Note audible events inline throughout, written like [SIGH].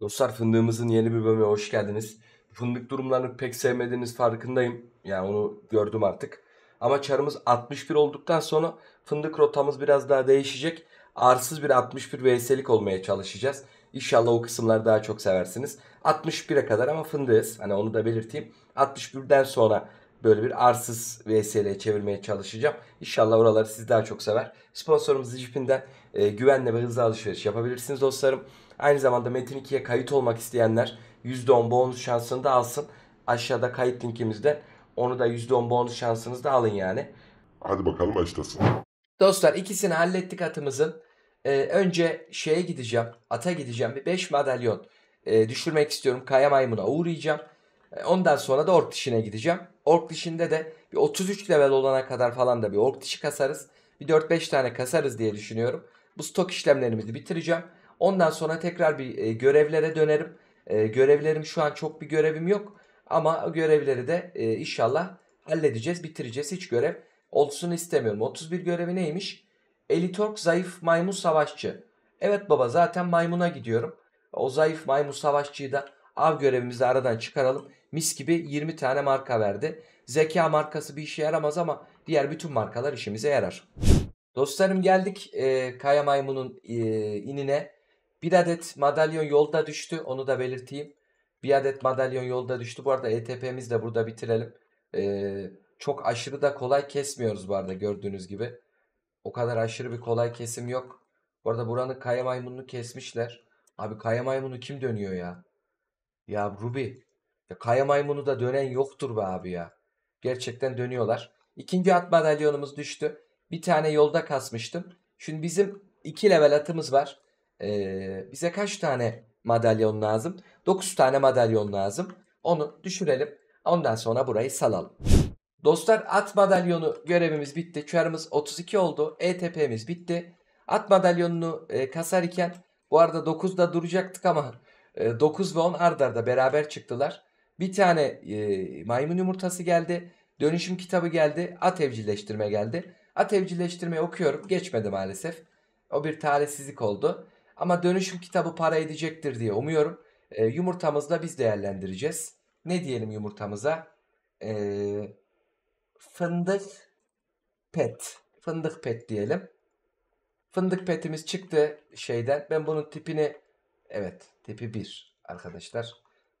Dostlar fındığımızın yeni bir bölümüne hoş geldiniz. Fındık durumlarını pek sevmediğiniz farkındayım. Yani onu gördüm artık. Ama çarımız 61 olduktan sonra fındık rotamız biraz daha değişecek. Arsız bir 61 VS'lik olmaya çalışacağız. İnşallah o kısımları daha çok seversiniz. 61'e kadar ama fındığız. Hani onu da belirteyim. 61'den sonra böyle bir arsız VSL'ye çevirmeye çalışacağım. İnşallah oraları siz daha çok sever. Sponsorumuz Jipin'den e, güvenle ve hızlı alışveriş yapabilirsiniz dostlarım. Aynı zamanda Metin 2'ye kayıt olmak isteyenler %10 bonus şansını da alsın. Aşağıda kayıt linkimizde onu da %10 bonus şansınızı da alın yani. Hadi bakalım başlasın. Dostlar ikisini hallettik atımızın. Ee, önce şeye gideceğim. Ata gideceğim. Bir 5 madalyon e, düşürmek istiyorum. Kaya maymuna uğrayacağım. E, ondan sonra da ork dişine gideceğim. Ork dişinde de bir 33 level olana kadar falan da bir ork dişi kasarız. Bir 4-5 tane kasarız diye düşünüyorum. Bu stok işlemlerimizi bitireceğim. Ondan sonra tekrar bir e, görevlere dönerim. E, görevlerim şu an çok bir görevim yok. Ama görevleri de e, inşallah halledeceğiz, bitireceğiz. Hiç görev olsun istemiyorum. 31 görevi neymiş? Elitork zayıf maymun savaşçı. Evet baba zaten maymuna gidiyorum. O zayıf maymun savaşçıyı da av görevimizi aradan çıkaralım. Mis gibi 20 tane marka verdi. Zeka markası bir işe yaramaz ama diğer bütün markalar işimize yarar. Dostlarım geldik e, Kaya Maymun'un e, inine. Bir adet madalyon yolda düştü. Onu da belirteyim. Bir adet madalyon yolda düştü. Bu arada ETP'miz de burada bitirelim. Ee, çok aşırı da kolay kesmiyoruz bu arada gördüğünüz gibi. O kadar aşırı bir kolay kesim yok. Bu arada buranın kaya maymununu kesmişler. Abi kaya maymunu kim dönüyor ya? Ya Ruby. Ya kaya maymunu da dönen yoktur be abi ya. Gerçekten dönüyorlar. İkinci at madalyonumuz düştü. Bir tane yolda kasmıştım. Şimdi bizim iki level atımız var e, bize kaç tane madalyon lazım? 9 tane madalyon lazım. Onu düşürelim. Ondan sonra burayı salalım. Dostlar at madalyonu görevimiz bitti. Çarımız 32 oldu. ETP'miz bitti. At madalyonunu e, kasarken bu arada 9'da duracaktık ama e, 9 ve 10 ardarda beraber çıktılar. Bir tane e, maymun yumurtası geldi. Dönüşüm kitabı geldi. At evcilleştirme geldi. At evcilleştirmeyi okuyorum. Geçmedi maalesef. O bir talihsizlik oldu. Ama dönüşüm kitabı para edecektir diye umuyorum. E, ee, yumurtamızla biz değerlendireceğiz. Ne diyelim yumurtamıza? E, fındık pet. Fındık pet diyelim. Fındık petimiz çıktı şeyden. Ben bunun tipini evet tipi 1 arkadaşlar.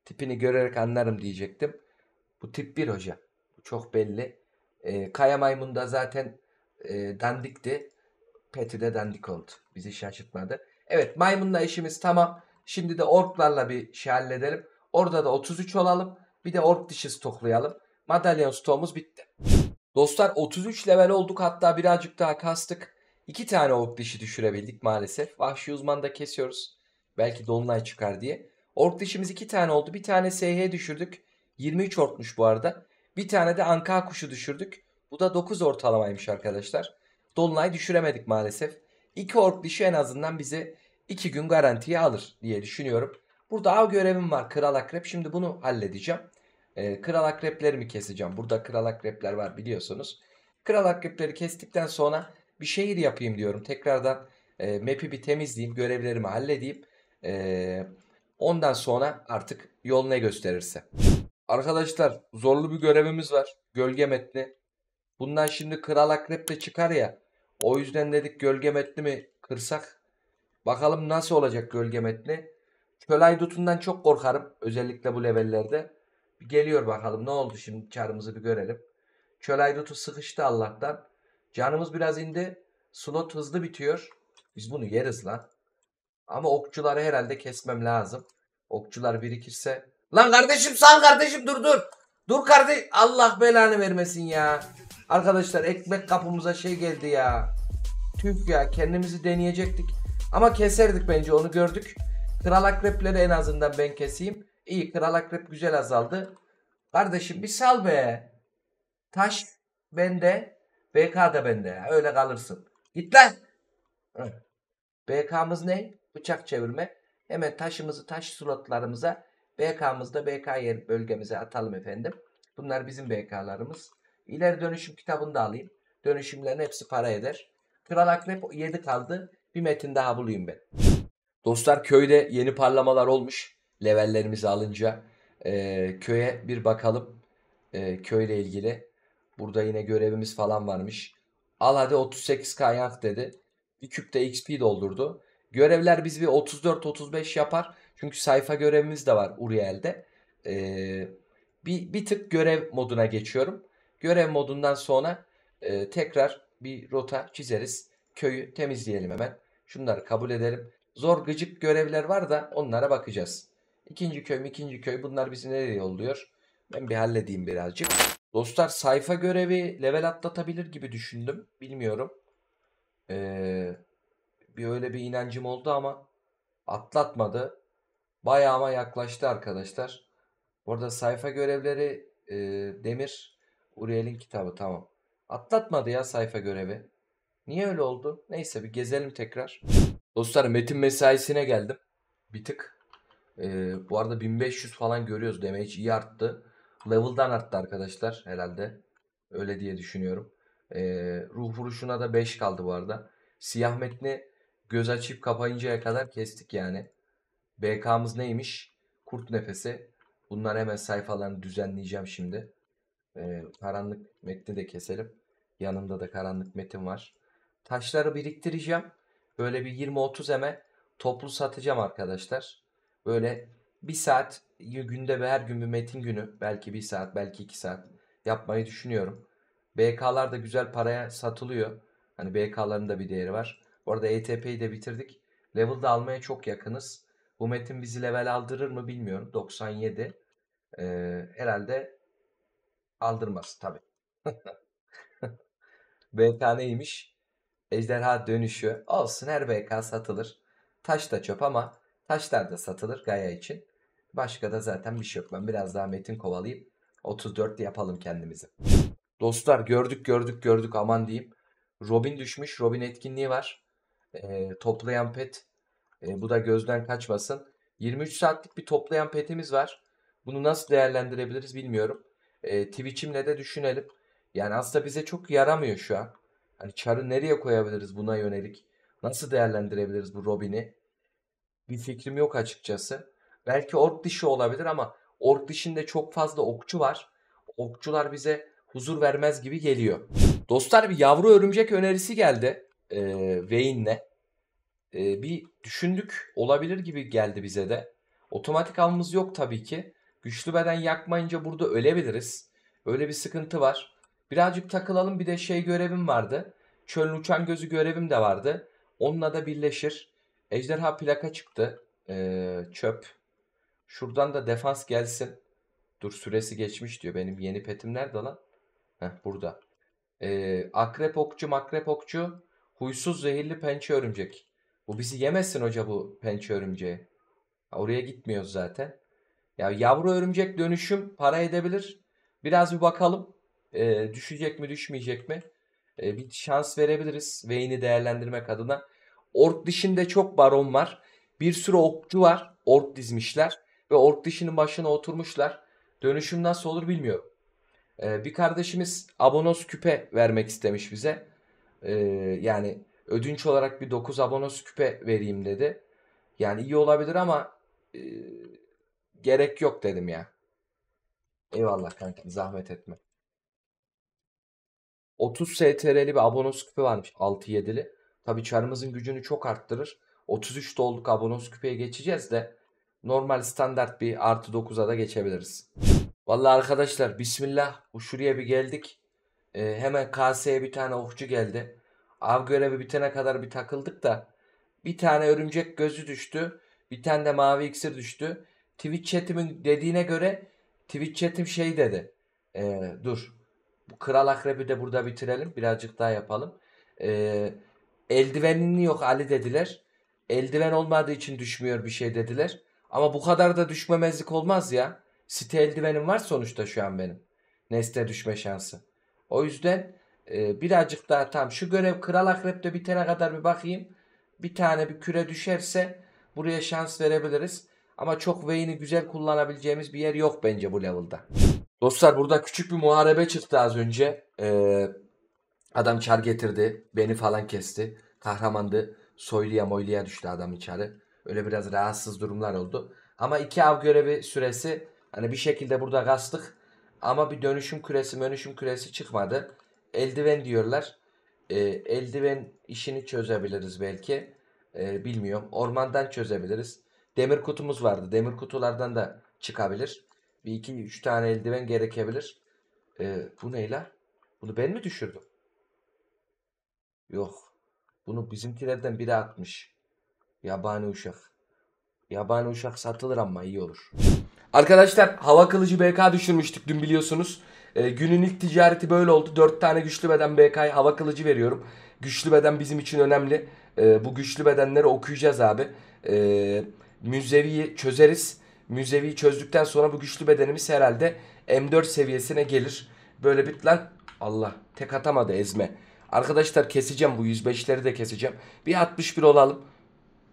Tipini görerek anlarım diyecektim. Bu tip 1 hoca. çok belli. E, Kaya Maymun zaten e, dandikti. Peti de dandik oldu. Bizi şaşırtmadı. Evet maymunla işimiz tamam. Şimdi de orklarla bir şey halledelim. Orada da 33 olalım. Bir de ork dişi stoklayalım. Madalyon stoğumuz bitti. Dostlar 33 level olduk hatta birazcık daha kastık. 2 tane ork dişi düşürebildik maalesef. Vahşi uzmanı da kesiyoruz. Belki dolunay çıkar diye. Ork dişimiz 2 tane oldu. Bir tane SH düşürdük. 23 orkmuş bu arada. Bir tane de anka kuşu düşürdük. Bu da 9 ortalamaymış arkadaşlar. Dolunay düşüremedik maalesef. İki ork dişi şey en azından bizi iki gün garantiye alır diye düşünüyorum. Burada av görevim var kral akrep. Şimdi bunu halledeceğim. Ee, kral akreplerimi keseceğim. Burada kral akrepler var biliyorsunuz. Kral akrepleri kestikten sonra bir şehir yapayım diyorum. Tekrardan e, map'i bir temizleyeyim. Görevlerimi halledeyim. E, ondan sonra artık yol ne gösterirse. Arkadaşlar zorlu bir görevimiz var. Gölge metni. Bundan şimdi kral akrep de çıkar ya. O yüzden dedik gölge metni mi kırsak? Bakalım nasıl olacak gölge metni? Çöl aydutundan çok korkarım. Özellikle bu levellerde. Bir geliyor bakalım ne oldu şimdi çarımızı bir görelim. Çöl aydutu sıkıştı Allah'tan. Canımız biraz indi. Slot hızlı bitiyor. Biz bunu yeriz lan. Ama okçuları herhalde kesmem lazım. Okçular birikirse. Lan kardeşim sal kardeşim dur dur. Dur kardeşim Allah belanı vermesin ya. Arkadaşlar ekmek kapımıza şey geldi ya. Tüf ya kendimizi deneyecektik. Ama keserdik bence onu gördük. Kral akrepleri en azından ben keseyim. İyi kral akrep güzel azaldı. Kardeşim bir sal be. Taş bende. BK da bende Öyle kalırsın. Git lan. BK'mız ne? Bıçak çevirme. Hemen taşımızı taş slotlarımıza BK'mızda BK yer bölgemize atalım efendim. Bunlar bizim BK'larımız. İleri dönüşüm kitabını da alayım. Dönüşümlerin hepsi para eder. Kral Akrep 7 kaldı. Bir metin daha bulayım ben. Dostlar köyde yeni parlamalar olmuş. Levellerimizi alınca e, köye bir bakalım. E, köyle ilgili. Burada yine görevimiz falan varmış. Al hadi 38 kaynak dedi. Bir küpte XP doldurdu. Görevler biz bir 34-35 yapar. Çünkü sayfa görevimiz de var Uriel'de. Ee, bir, bir tık görev moduna geçiyorum. Görev modundan sonra e, tekrar bir rota çizeriz. Köyü temizleyelim hemen. Şunları kabul edelim. Zor gıcık görevler var da onlara bakacağız. İkinci köy ikinci köy bunlar bizi nereye yolluyor? Ben bir halledeyim birazcık. Dostlar sayfa görevi level atlatabilir gibi düşündüm. Bilmiyorum. Ee, bir öyle bir inancım oldu ama atlatmadı. Bayağıma yaklaştı arkadaşlar. Burada sayfa görevleri e, demir Uriel'in kitabı tamam. Atlatmadı ya sayfa görevi. Niye öyle oldu? Neyse bir gezelim tekrar. Dostlar metin mesaisine geldim. Bir tık. Ee, bu arada 1500 falan görüyoruz. Damage iyi arttı. Level'dan arttı arkadaşlar herhalde. Öyle diye düşünüyorum. Ee, ruh vuruşuna da 5 kaldı bu arada. Siyah metni göz açıp kapayıncaya kadar kestik yani. BK'mız neymiş? Kurt nefesi. Bunları hemen sayfalarını düzenleyeceğim şimdi. E, karanlık metni de keselim. Yanımda da karanlık metin var. Taşları biriktireceğim. Böyle bir 20-30 eme toplu satacağım arkadaşlar. Böyle bir saat günde ve her gün bir metin günü. Belki bir saat belki iki saat yapmayı düşünüyorum. BK'lar da güzel paraya satılıyor. Hani BK'ların da bir değeri var. Bu arada ETP'yi de bitirdik. Level de almaya çok yakınız. Bu metin bizi level aldırır mı bilmiyorum. 97. Ee, herhalde Aldırmaz tabi. [LAUGHS] BK neymiş? Ejderha dönüşü. Olsun her BK satılır. Taş da çöp ama taşlar da satılır Gaya için. Başka da zaten bir şey yok. Ben biraz daha metin kovalayıp 34 yapalım kendimizi. Dostlar gördük gördük gördük aman diyeyim. Robin düşmüş. Robin etkinliği var. E, toplayan pet. E, bu da gözden kaçmasın. 23 saatlik bir toplayan petimiz var. Bunu nasıl değerlendirebiliriz bilmiyorum. E, Twitch'imle de düşünelim. Yani aslında bize çok yaramıyor şu an. Hani Char'ı nereye koyabiliriz buna yönelik? Nasıl değerlendirebiliriz bu Robin'i? Bir fikrim yok açıkçası. Belki ork dişi olabilir ama ork dişinde çok fazla okçu var. Okçular bize huzur vermez gibi geliyor. Dostlar bir yavru örümcek önerisi geldi. E, ee, Wayne'le. E, ee, bir düşündük olabilir gibi geldi bize de. Otomatik alımız yok tabii ki. Güçlü beden yakmayınca burada ölebiliriz. Öyle bir sıkıntı var. Birazcık takılalım bir de şey görevim vardı. Çölün uçan gözü görevim de vardı. Onunla da birleşir. Ejderha plaka çıktı. Ee, çöp. Şuradan da defans gelsin. Dur süresi geçmiş diyor. Benim yeni petim nerede lan? Heh burada. Ee, akrep okçu makrep okçu. Huysuz zehirli pençe örümcek. Bu bizi yemesin hoca bu pençe örümceği. Oraya gitmiyoruz zaten. Ya yavru örümcek dönüşüm para edebilir. Biraz bir bakalım. E, düşecek mi düşmeyecek mi? E, bir şans verebiliriz Vayne'i değerlendirmek adına. Ork dişinde çok baron var. Bir sürü okçu var. Ork dizmişler. Ve ork dişinin başına oturmuşlar. Dönüşüm nasıl olur bilmiyorum. E, bir kardeşimiz abonos küpe vermek istemiş bize. E, yani ödünç olarak bir 9 abonos küpe vereyim dedi. Yani iyi olabilir ama e, Gerek yok dedim ya. Eyvallah kanka zahmet etme. 30 STR'li bir abonos küpü varmış 6-7'li. Tabi çarımızın gücünü çok arttırır. 33 dolduk abonos küpeye geçeceğiz de normal standart bir artı 9'a da geçebiliriz. Vallahi arkadaşlar bismillah bu şuraya bir geldik. Ee, hemen kaseye bir tane okçu geldi. Av görevi bitene kadar bir takıldık da bir tane örümcek gözü düştü. Bir tane de mavi iksir düştü. Twitch chatimin dediğine göre Twitch chatim şey dedi. E, dur. Bu Kral Akrebi de burada bitirelim. Birazcık daha yapalım. E, ee, eldivenin yok Ali dediler. Eldiven olmadığı için düşmüyor bir şey dediler. Ama bu kadar da düşmemezlik olmaz ya. Site eldivenim var sonuçta şu an benim. Nesne düşme şansı. O yüzden e, birazcık daha tam şu görev Kral Akrep'te bitene kadar bir bakayım. Bir tane bir küre düşerse buraya şans verebiliriz. Ama çok Vayne'i güzel kullanabileceğimiz bir yer yok bence bu level'da. Dostlar burada küçük bir muharebe çıktı az önce. Ee, adam çar getirdi. Beni falan kesti. Kahramandı. Soyluya moyluya düştü adam içeri. Öyle biraz rahatsız durumlar oldu. Ama iki av görevi süresi hani bir şekilde burada kastık. Ama bir dönüşüm küresi dönüşüm küresi çıkmadı. Eldiven diyorlar. Ee, eldiven işini çözebiliriz belki. Ee, bilmiyorum. Ormandan çözebiliriz. Demir kutumuz vardı. Demir kutulardan da çıkabilir. Bir iki üç tane eldiven gerekebilir. Ee, bu neyle? Bunu ben mi düşürdüm? Yok. Bunu bizimkilerden biri atmış. Yabani uşak. Yabani uşak satılır ama iyi olur. Arkadaşlar hava kılıcı BK düşürmüştük dün biliyorsunuz. Ee, günün ilk ticareti böyle oldu. Dört tane güçlü beden BK'ya hava kılıcı veriyorum. Güçlü beden bizim için önemli. Ee, bu güçlü bedenleri okuyacağız abi. Eee Müzevi'yi çözeriz. Müzevi'yi çözdükten sonra bu güçlü bedenimiz herhalde M4 seviyesine gelir. Böyle bir lan Allah tek atamadı ezme. Arkadaşlar keseceğim bu 105'leri de keseceğim. Bir 61 olalım.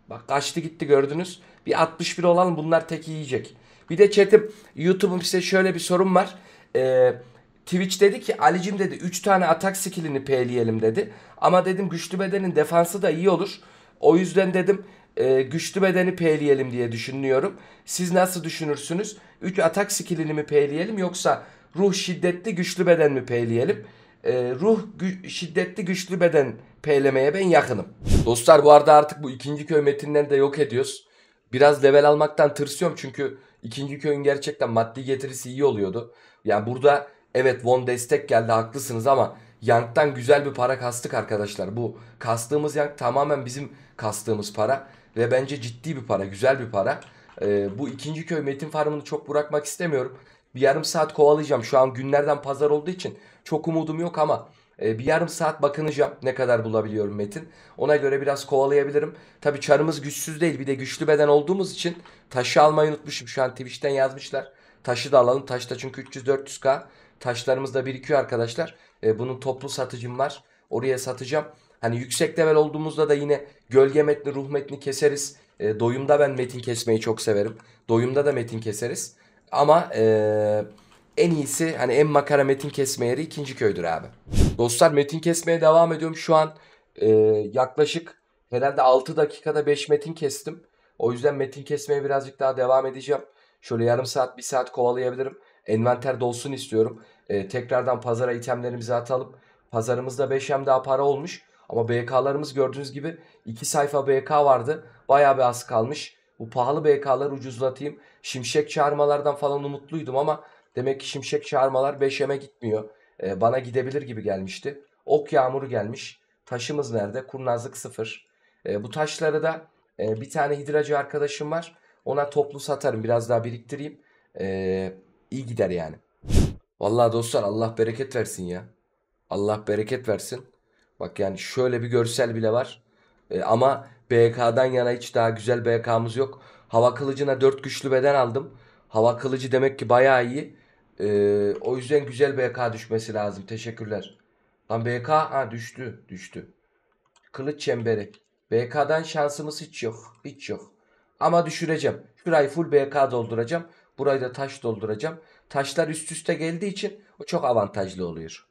Bak kaçtı gitti gördünüz. Bir 61 olalım bunlar tek yiyecek. Bir de chatim YouTube'um size şöyle bir sorun var. Eee Twitch dedi ki Ali'cim dedi 3 tane atak skillini peleyelim dedi. Ama dedim güçlü bedenin defansı da iyi olur. O yüzden dedim e, güçlü bedeni peyleyelim diye düşünüyorum. Siz nasıl düşünürsünüz? 3 atak skillini mi peyleyelim yoksa ruh şiddetli güçlü beden mi peyleyelim? E, ruh gü- şiddetli güçlü beden peylemeye ben yakınım. Dostlar bu arada artık bu ikinci köy metinlerini de yok ediyoruz. Biraz level almaktan tırsıyorum çünkü ikinci köyün gerçekten maddi getirisi iyi oluyordu. Yani burada evet Von destek geldi haklısınız ama Yank'tan güzel bir para kastık arkadaşlar. Bu kastığımız Yank tamamen bizim kastığımız para. Ve bence ciddi bir para, güzel bir para. E, bu ikinci köy Metin Farm'ını çok bırakmak istemiyorum. Bir yarım saat kovalayacağım. Şu an günlerden pazar olduğu için çok umudum yok ama e, bir yarım saat bakınacağım ne kadar bulabiliyorum Metin. Ona göre biraz kovalayabilirim. Tabi çarımız güçsüz değil. Bir de güçlü beden olduğumuz için taşı almayı unutmuşum. Şu an Twitch'ten yazmışlar. Taşı da alalım. Taşta çünkü 300-400k. Taşlarımız da birikiyor arkadaşlar. E, bunun toplu satıcım var. Oraya satacağım. Hani yüksek level olduğumuzda da yine gölge metni, ruh metni keseriz. E, doyumda ben metin kesmeyi çok severim. Doyumda da metin keseriz. Ama e, en iyisi hani en makara metin kesme yeri ikinci köydür abi. Dostlar metin kesmeye devam ediyorum. Şu an e, yaklaşık herhalde 6 dakikada 5 metin kestim. O yüzden metin kesmeye birazcık daha devam edeceğim. Şöyle yarım saat bir saat kovalayabilirim. Envanter dolsun istiyorum. E, tekrardan pazara itemlerimizi atalım. Pazarımızda 5M daha para olmuş. Ama BK'larımız gördüğünüz gibi 2 sayfa BK vardı. Bayağı bir az kalmış. Bu pahalı BK'ları ucuzlatayım. Şimşek çağırmalardan falan umutluydum ama demek ki şimşek çağırmalar 5M'e gitmiyor. Ee, bana gidebilir gibi gelmişti. Ok yağmuru gelmiş. Taşımız nerede? Kurnazlık sıfır. Ee, bu taşları da e, bir tane hidracı arkadaşım var. Ona toplu satarım. Biraz daha biriktireyim. Ee, iyi gider yani. Vallahi dostlar Allah bereket versin ya. Allah bereket versin. Bak yani şöyle bir görsel bile var. E, ama BK'dan yana hiç daha güzel BK'mız yok. Hava kılıcına 4 güçlü beden aldım. Hava kılıcı demek ki bayağı iyi. E, o yüzden güzel BK düşmesi lazım. Teşekkürler. Lan BK ha düştü. Düştü. Kılıç çemberi. BK'dan şansımız hiç yok. Hiç yok. Ama düşüreceğim. Şurayı full BK dolduracağım. Burayı da taş dolduracağım. Taşlar üst üste geldiği için o çok avantajlı oluyor.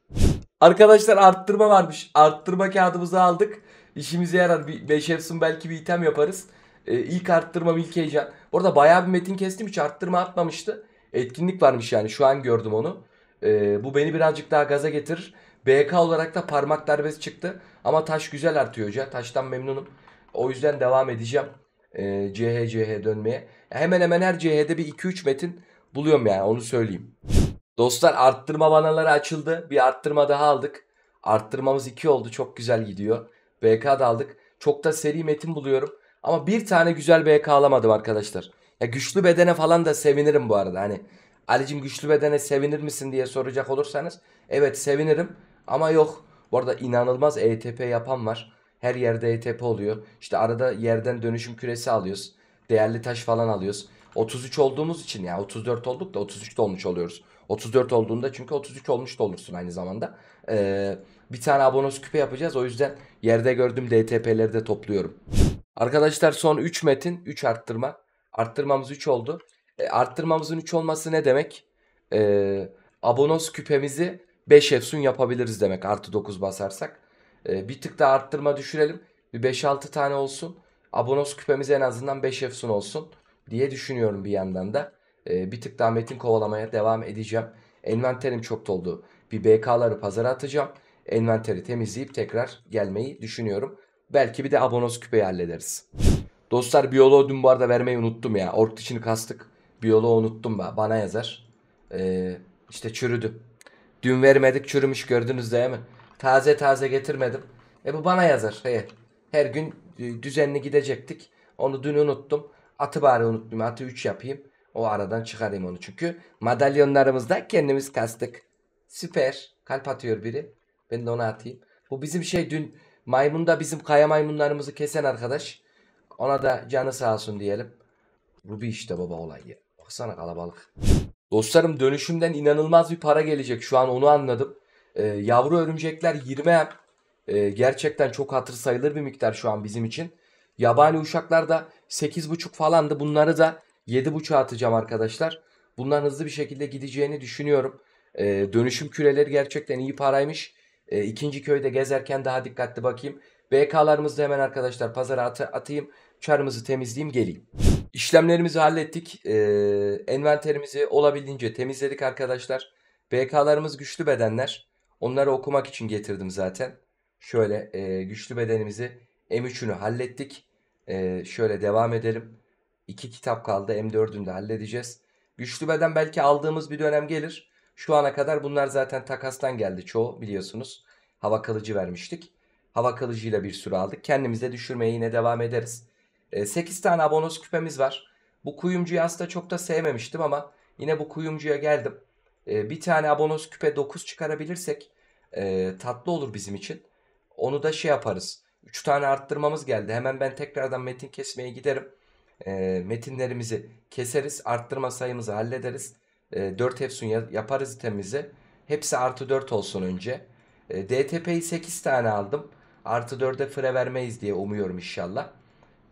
Arkadaşlar arttırma varmış. Arttırma kağıdımızı aldık. İşimize yarar. Bir 5 belki bir item yaparız. Ee, ilk arttırmam ilk heyecan. Orada arada bayağı bir metin kestim. Hiç arttırma atmamıştı. Etkinlik varmış yani. Şu an gördüm onu. Ee, bu beni birazcık daha gaza getirir. BK olarak da parmak darbesi çıktı. Ama taş güzel artıyor hoca. Taştan memnunum. O yüzden devam edeceğim. Ee, CH dönmeye. Hemen hemen her CH'de bir 2-3 metin buluyorum yani onu söyleyeyim. Dostlar arttırma banaları açıldı. Bir arttırma daha aldık. Arttırmamız 2 oldu. Çok güzel gidiyor. BK da aldık. Çok da seri metin buluyorum. Ama bir tane güzel BK alamadım arkadaşlar. Ya güçlü bedene falan da sevinirim bu arada. Hani Ali'cim güçlü bedene sevinir misin diye soracak olursanız. Evet sevinirim. Ama yok. Bu arada inanılmaz ETP yapan var. Her yerde ETP oluyor. İşte arada yerden dönüşüm küresi alıyoruz. Değerli taş falan alıyoruz. 33 olduğumuz için yani 34 olduk da 33 de olmuş oluyoruz. 34 olduğunda çünkü 33 olmuş da olursun aynı zamanda. Ee, bir tane abonos küpe yapacağız. O yüzden yerde gördüğüm DTP'leri de topluyorum. Arkadaşlar son 3 metin 3 arttırma. Arttırmamız 3 oldu. E, arttırmamızın 3 olması ne demek? E, ee, abonos küpemizi 5 efsun yapabiliriz demek artı 9 basarsak. E, bir tık daha arttırma düşürelim. Bir 5-6 tane olsun. Abonos küpemiz en azından 5 efsun olsun diye düşünüyorum bir yandan da. E, bir tık daha metin kovalamaya devam edeceğim. Envanterim çok doldu. Bir BK'ları pazara atacağım. Envanteri temizleyip tekrar gelmeyi düşünüyorum. Belki bir de abonos küpeyi hallederiz. Dostlar biyoloğu dün bu arada vermeyi unuttum ya. Ork dişini kastık. Biyoloğu unuttum ben. Bana yazar. Ee, işte çürüdü. Dün vermedik çürümüş gördünüz değil mi? Taze taze getirmedim. E bu bana yazar. He. Her gün e, düzenli gidecektik. Onu dün unuttum. Atı bari unuttum. Atı 3 yapayım. O aradan çıkarayım onu çünkü. Madalyonlarımızda kendimiz kastık. Süper. Kalp atıyor biri. Ben de onu atayım. Bu bizim şey dün maymunda bizim kaya maymunlarımızı kesen arkadaş. Ona da canı sağ olsun diyelim. Bu bir işte baba olay ya. Baksana kalabalık. Dostlarım dönüşümden inanılmaz bir para gelecek. Şu an onu anladım. Ee, yavru örümcekler 20 em. Ee, gerçekten çok hatır sayılır bir miktar şu an bizim için. Yabani uşaklar da 8.5 falandı. Bunları da 7.5'a atacağım arkadaşlar. Bunların hızlı bir şekilde gideceğini düşünüyorum. E, dönüşüm küreleri gerçekten iyi paraymış. E, ikinci köyde gezerken daha dikkatli bakayım. BK'larımızı da hemen arkadaşlar pazara at atayım. Çarımızı temizleyeyim geleyim. İşlemlerimizi hallettik. E, envanterimizi olabildiğince temizledik arkadaşlar. BK'larımız güçlü bedenler. Onları okumak için getirdim zaten. Şöyle e, güçlü bedenimizi M3'ünü hallettik. Ee, şöyle devam edelim. İki kitap kaldı. M4'ünü de halledeceğiz. Güçlü beden belki aldığımız bir dönem gelir. Şu ana kadar bunlar zaten takastan geldi çoğu biliyorsunuz. Hava kalıcı vermiştik. Hava kalıcıyla bir sürü aldık. Kendimize düşürmeye yine devam ederiz. E, ee, 8 tane abonos küpemiz var. Bu kuyumcuyu aslında çok da sevmemiştim ama yine bu kuyumcuya geldim. E, bir tane abonos küpe 9 çıkarabilirsek e, tatlı olur bizim için. Onu da şey yaparız. 3 tane arttırmamız geldi. Hemen ben tekrardan metin kesmeye giderim. E, metinlerimizi keseriz. Arttırma sayımızı hallederiz. E, ee, 4 Efsun yaparız itemizi. Hepsi artı 4 olsun önce. E, ee, DTP'yi 8 tane aldım. Artı 4'e fre vermeyiz diye umuyorum inşallah.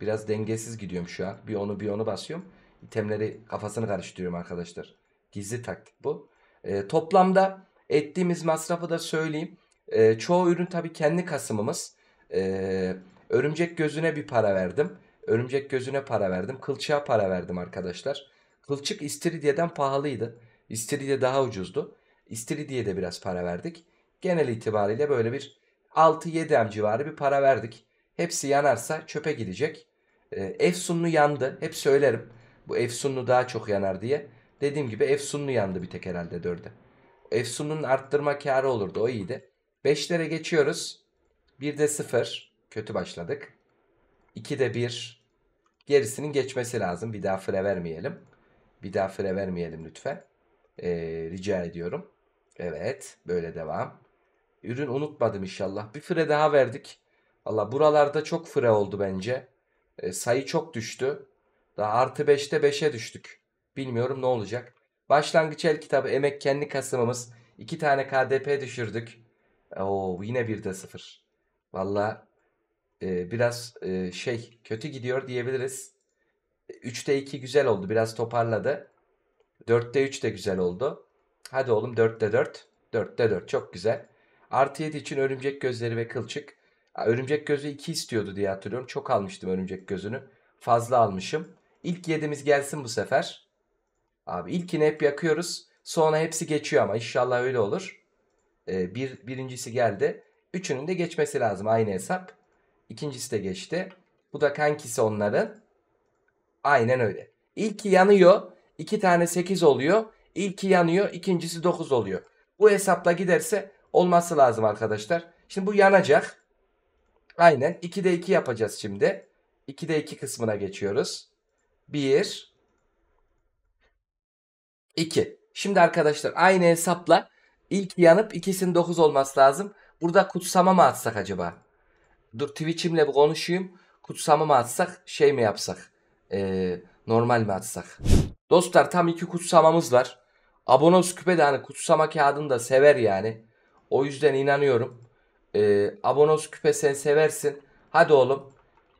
Biraz dengesiz gidiyorum şu an. Bir onu bir onu basıyorum. İtemleri kafasını karıştırıyorum arkadaşlar. Gizli taktik bu. E, toplamda ettiğimiz masrafı da söyleyeyim. E, çoğu ürün tabii kendi kasımımız. Ee, örümcek gözüne bir para verdim. Örümcek gözüne para verdim. Kılçığa para verdim arkadaşlar. Kılçık istiridyeden pahalıydı. İstiridye daha ucuzdu. İstiridye'ye de biraz para verdik. Genel itibariyle böyle bir 6-7 em civarı bir para verdik. Hepsi yanarsa çöpe gidecek. E, Efsunlu yandı. Hep söylerim. Bu Efsunlu daha çok yanar diye. Dediğim gibi Efsunlu yandı bir tek herhalde 4'e. Efsun'un arttırma karı olurdu. O iyiydi. 5'lere geçiyoruz. Bir de 0. Kötü başladık. 2 de 1. Gerisinin geçmesi lazım. Bir daha fre vermeyelim. Bir daha fre vermeyelim lütfen. Ee, rica ediyorum. Evet. Böyle devam. Ürün unutmadım inşallah. Bir fre daha verdik. Allah buralarda çok fre oldu bence. E, sayı çok düştü. Daha artı 5'te 5'e düştük. Bilmiyorum ne olacak. Başlangıç el kitabı emek kendi kasımımız. 2 tane KDP düşürdük. Oo, yine bir de sıfır. Valla e, biraz e, şey kötü gidiyor diyebiliriz. 3'te e, 2 güzel oldu. Biraz toparladı. 4'te 3 de güzel oldu. Hadi oğlum 4'te 4. 4'te 4 çok güzel. Artı 7 için örümcek gözleri ve kılçık. Örümcek gözü 2 istiyordu diye hatırlıyorum. Çok almıştım örümcek gözünü. Fazla almışım. İlk 7'miz gelsin bu sefer. Abi ilkini hep yakıyoruz. Sonra hepsi geçiyor ama inşallah öyle olur. Ee, bir, birincisi geldi. Üçünün de geçmesi lazım aynı hesap. İkincisi de geçti. Bu da kankisi onların. Aynen öyle. İlki yanıyor. iki tane 8 oluyor. İlki yanıyor. ikincisi 9 oluyor. Bu hesapla giderse olması lazım arkadaşlar. Şimdi bu yanacak. Aynen. 2'de 2 yapacağız şimdi. 2'de 2 kısmına geçiyoruz. 1 2. Şimdi arkadaşlar aynı hesapla ilk yanıp ikisinin 9 olması lazım. Burada kutsama mı atsak acaba? Dur Twitch'imle bir konuşayım. Kutsama mı atsak şey mi yapsak? Ee, normal mi atsak? Dostlar tam iki kutsamamız var. Abonos küpe de hani kutsama kağıdını da sever yani. O yüzden inanıyorum. Ee, abonos küpe sen seversin. Hadi oğlum.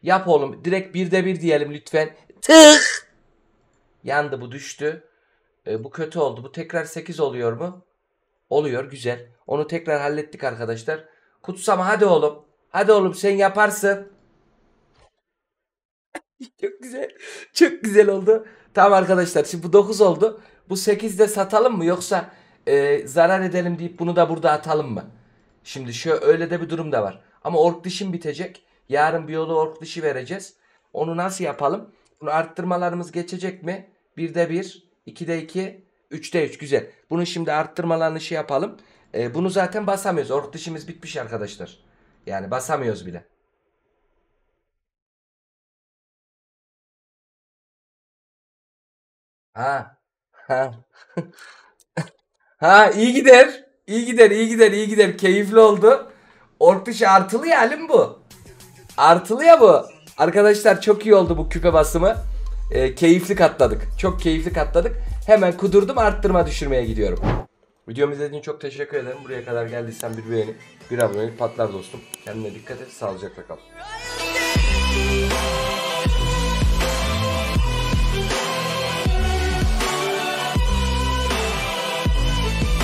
Yap oğlum. Direkt birde bir diyelim lütfen. Tık. Yandı bu düştü. Ee, bu kötü oldu. Bu tekrar 8 oluyor mu? Oluyor güzel. Onu tekrar hallettik arkadaşlar. Kutsama hadi oğlum. Hadi oğlum sen yaparsın. [LAUGHS] Çok güzel. Çok güzel oldu. Tamam arkadaşlar şimdi bu 9 oldu. Bu 8 de satalım mı yoksa e, zarar edelim deyip bunu da burada atalım mı? Şimdi şöyle öyle de bir durum da var. Ama ork dişim bitecek. Yarın bir yolu ork dişi vereceğiz. Onu nasıl yapalım? Bunu arttırmalarımız geçecek mi? 1'de 1, 2'de 2, 3'te 3 güzel. Bunu şimdi arttırmalarını şey yapalım. E, bunu zaten basamıyoruz. Ork dişimiz bitmiş arkadaşlar. Yani basamıyoruz bile. Ha. Ha. [LAUGHS] ha iyi gider. İyi gider, iyi gider, iyi gider. Keyifli oldu. Ork dışı artılı ya halim bu. Artılı ya bu. Arkadaşlar çok iyi oldu bu küpe basımı. E, keyifli katladık. Çok keyifli katladık. Hemen kudurdum arttırma düşürmeye gidiyorum. Videomu izlediğin için çok teşekkür ederim. Buraya kadar geldiysen bir beğeni, bir abone, patlar dostum. Kendine dikkat et, sağlıcakla kal.